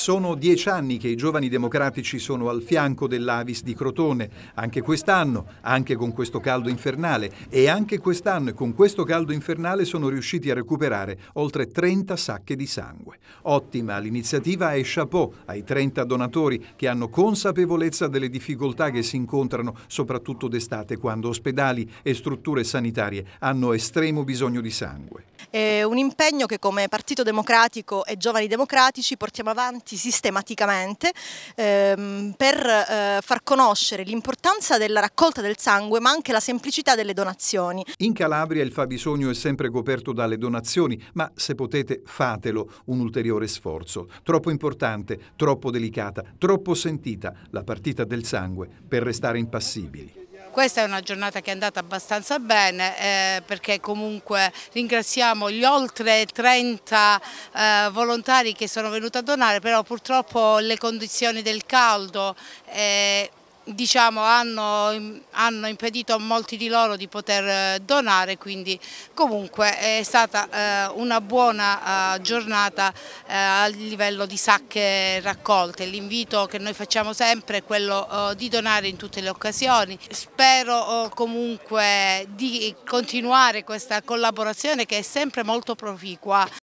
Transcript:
Sono dieci anni che i giovani democratici sono al fianco dell'Avis di Crotone, anche quest'anno, anche con questo caldo infernale e anche quest'anno e con questo caldo infernale sono riusciti a recuperare oltre 30 sacche di sangue. Ottima l'iniziativa e chapeau ai 30 donatori che hanno consapevolezza delle difficoltà che si incontrano soprattutto d'estate quando ospedali e strutture sanitarie hanno estremo bisogno di sangue. Eh, un impegno che come Partito Democratico e Giovani Democratici portiamo avanti sistematicamente ehm, per eh, far conoscere l'importanza della raccolta del sangue ma anche la semplicità delle donazioni. In Calabria il fabbisogno è sempre coperto dalle donazioni, ma se potete fatelo un ulteriore sforzo. Troppo importante, troppo delicata, troppo sentita la partita del sangue per restare impassibili. Questa è una giornata che è andata abbastanza bene eh, perché comunque ringraziamo gli oltre 30 eh, volontari che sono venuti a donare, però purtroppo le condizioni del caldo eh, diciamo, hanno, hanno, impedito a molti di loro di poter eh, donare, quindi comunque è stata eh, una buona eh, giornata a livello di sacche raccolte. L'invito che noi facciamo sempre è quello di donare in tutte le occasioni. Spero comunque di continuare questa collaborazione che è sempre molto proficua.